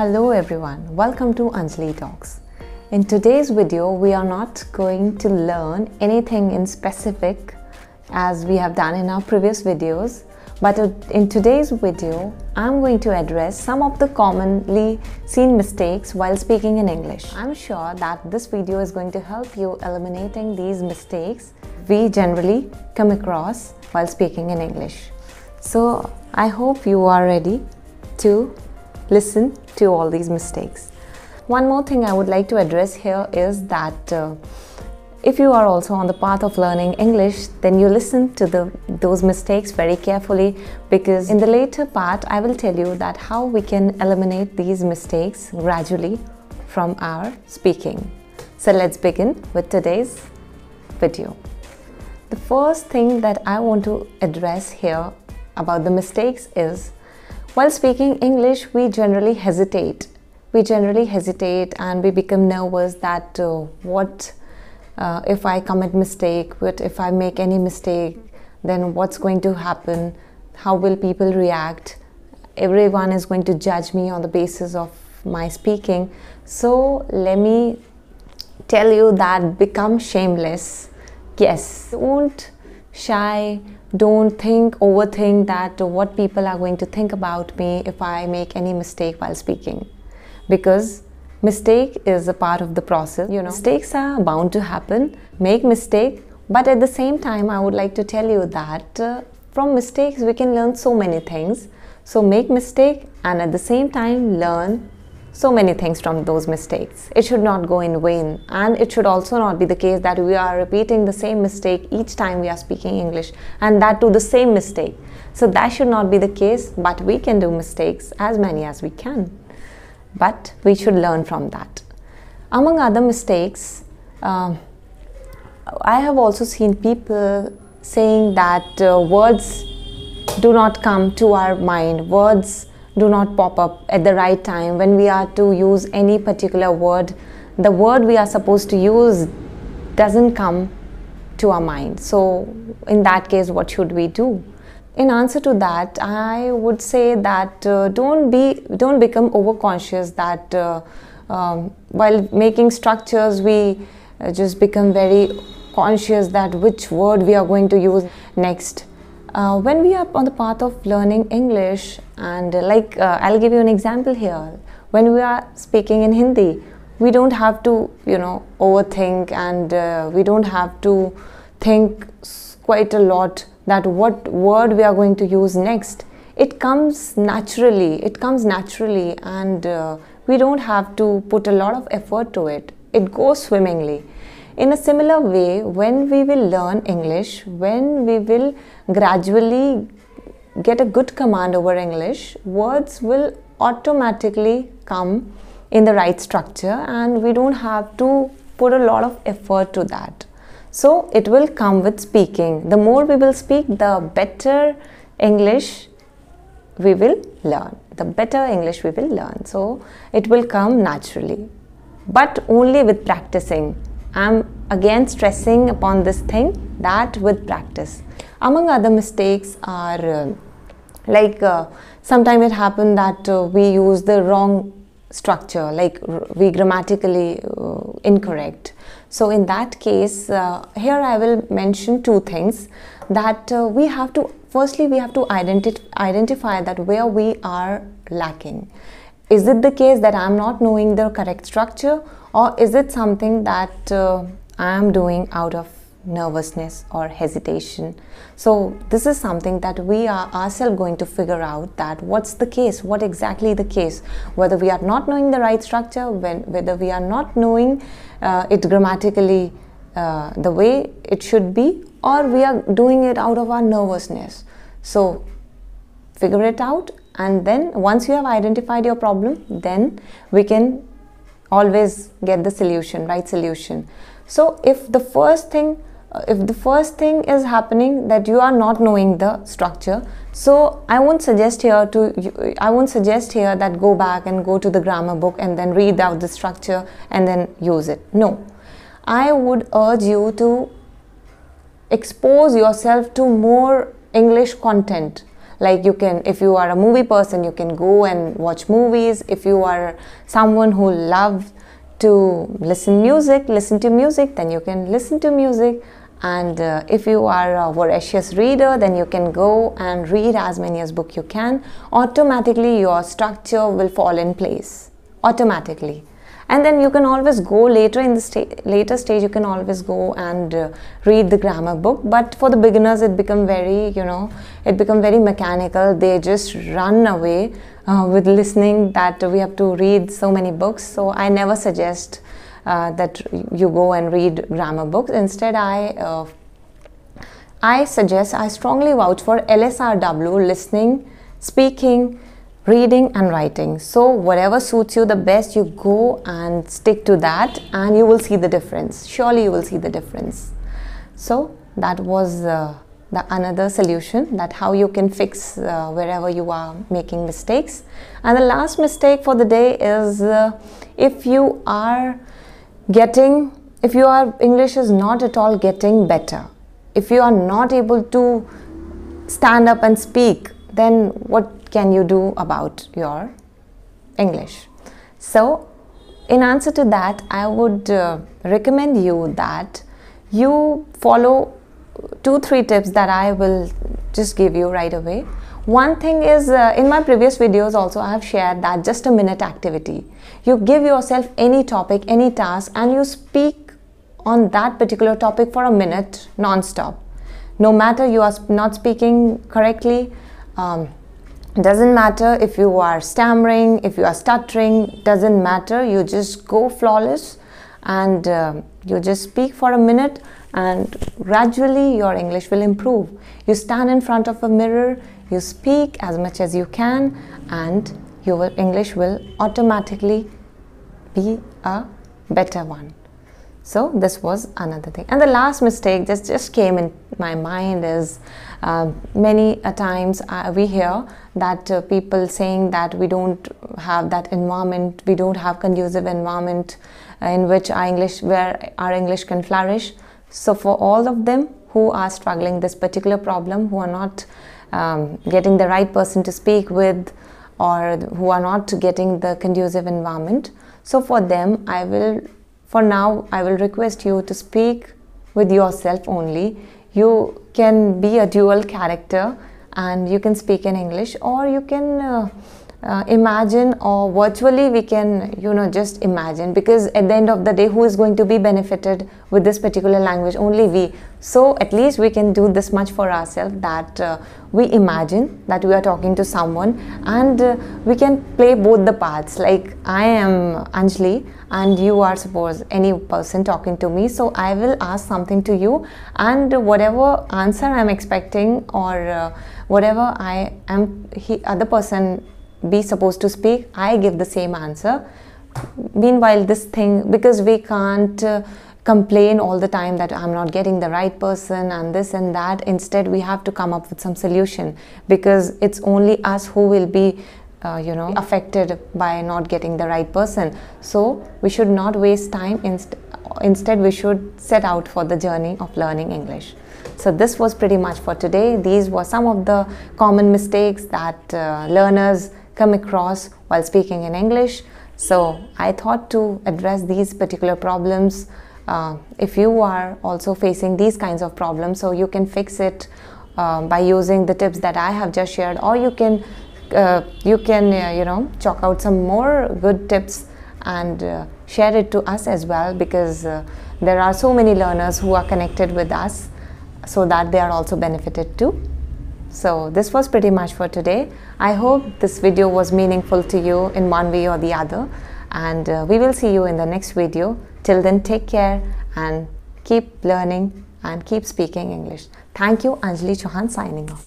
Hello everyone, welcome to Anjali Talks. In today's video, we are not going to learn anything in specific as we have done in our previous videos. But uh, in today's video, I'm going to address some of the commonly seen mistakes while speaking in English. I'm sure that this video is going to help you eliminating these mistakes we generally come across while speaking in English. So I hope you are ready to listen to all these mistakes. One more thing I would like to address here is that uh, if you are also on the path of learning English, then you listen to the, those mistakes very carefully because in the later part, I will tell you that how we can eliminate these mistakes gradually from our speaking. So let's begin with today's video. The first thing that I want to address here about the mistakes is while speaking English, we generally hesitate. We generally hesitate and we become nervous that uh, what uh, if I commit mistake, what if I make any mistake, then what's going to happen? How will people react? Everyone is going to judge me on the basis of my speaking. So let me tell you that become shameless. Yes, don't shy don't think overthink that what people are going to think about me if i make any mistake while speaking because mistake is a part of the process you know mistakes are bound to happen make mistake but at the same time i would like to tell you that uh, from mistakes we can learn so many things so make mistake and at the same time learn so many things from those mistakes. It should not go in vain, and it should also not be the case that we are repeating the same mistake each time we are speaking English, and that to the same mistake. So that should not be the case, but we can do mistakes as many as we can. But we should learn from that. Among other mistakes, uh, I have also seen people saying that uh, words do not come to our mind. Words do not pop up at the right time when we are to use any particular word the word we are supposed to use doesn't come to our mind so in that case what should we do in answer to that i would say that uh, don't be don't become overconscious that uh, um, while making structures we uh, just become very conscious that which word we are going to use next uh, when we are on the path of learning English, and uh, like uh, I'll give you an example here, when we are speaking in Hindi, we don't have to, you know, overthink and uh, we don't have to think quite a lot that what word we are going to use next. It comes naturally, it comes naturally, and uh, we don't have to put a lot of effort to it. It goes swimmingly. In a similar way, when we will learn English, when we will gradually get a good command over English, words will automatically come in the right structure and we don't have to put a lot of effort to that. So it will come with speaking. The more we will speak, the better English we will learn. The better English we will learn. So it will come naturally, but only with practicing. I'm again stressing upon this thing that with practice. Among other mistakes are uh, like uh, sometimes it happened that uh, we use the wrong structure, like we grammatically uh, incorrect. So in that case, uh, here I will mention two things that uh, we have to. Firstly, we have to identi identify that where we are lacking. Is it the case that I'm not knowing the correct structure or is it something that uh, I am doing out of nervousness or hesitation? So this is something that we are ourselves going to figure out that what's the case, what exactly the case, whether we are not knowing the right structure, when, whether we are not knowing uh, it grammatically uh, the way it should be, or we are doing it out of our nervousness. So figure it out and then once you have identified your problem, then we can always get the solution right solution so if the first thing uh, if the first thing is happening that you are not knowing the structure so i won't suggest here to i won't suggest here that go back and go to the grammar book and then read out the structure and then use it no i would urge you to expose yourself to more english content like you can if you are a movie person you can go and watch movies if you are someone who loves to listen music listen to music then you can listen to music and uh, if you are a voracious reader then you can go and read as many as book you can automatically your structure will fall in place automatically and then you can always go later in the sta later stage you can always go and uh, read the grammar book but for the beginners it become very you know it become very mechanical they just run away uh, with listening that we have to read so many books so i never suggest uh, that you go and read grammar books instead i uh, i suggest i strongly vouch for lsrw listening speaking reading and writing. So whatever suits you the best, you go and stick to that and you will see the difference. Surely you will see the difference. So that was uh, the another solution that how you can fix uh, wherever you are making mistakes. And the last mistake for the day is uh, if you are getting if your English is not at all getting better, if you are not able to stand up and speak, then what can you do about your English? So, in answer to that, I would uh, recommend you that you follow two, three tips that I will just give you right away. One thing is uh, in my previous videos also, I have shared that just a minute activity. You give yourself any topic, any task, and you speak on that particular topic for a minute non stop. No matter you are not speaking correctly, um, doesn't matter if you are stammering if you are stuttering doesn't matter you just go flawless and uh, you just speak for a minute and gradually your english will improve you stand in front of a mirror you speak as much as you can and your english will automatically be a better one so this was another thing. And the last mistake that just came in my mind is uh, many times uh, we hear that uh, people saying that we don't have that environment, we don't have conducive environment uh, in which our English, where our English can flourish. So for all of them who are struggling this particular problem, who are not um, getting the right person to speak with, or who are not getting the conducive environment. So for them, I will for now, I will request you to speak with yourself only. You can be a dual character and you can speak in English or you can. Uh, uh, imagine or virtually we can you know just imagine because at the end of the day who is going to be benefited with this particular language only we so at least we can do this much for ourselves that uh, we imagine that we are talking to someone and uh, we can play both the parts like i am anjali and you are suppose any person talking to me so i will ask something to you and whatever answer i'm expecting or uh, whatever i am he other person be supposed to speak, I give the same answer. Meanwhile, this thing, because we can't uh, complain all the time that I'm not getting the right person and this and that, instead, we have to come up with some solution because it's only us who will be. Uh, you know, affected by not getting the right person. So, we should not waste time. Inst- instead, we should set out for the journey of learning English. So this was pretty much for today. These were some of the common mistakes that uh, learners come across while speaking in English. So I thought to address these particular problems. Uh, if you are also facing these kinds of problems, so you can fix it uh, by using the tips that I have just shared, or you can uh, you can uh, you know chalk out some more good tips and uh, share it to us as well because uh, there are so many learners who are connected with us so that they are also benefited too. So this was pretty much for today. I hope this video was meaningful to you in one way or the other. And uh, we will see you in the next video. Till then, take care and keep learning and keep speaking English. Thank you, Anjali Chauhan signing off.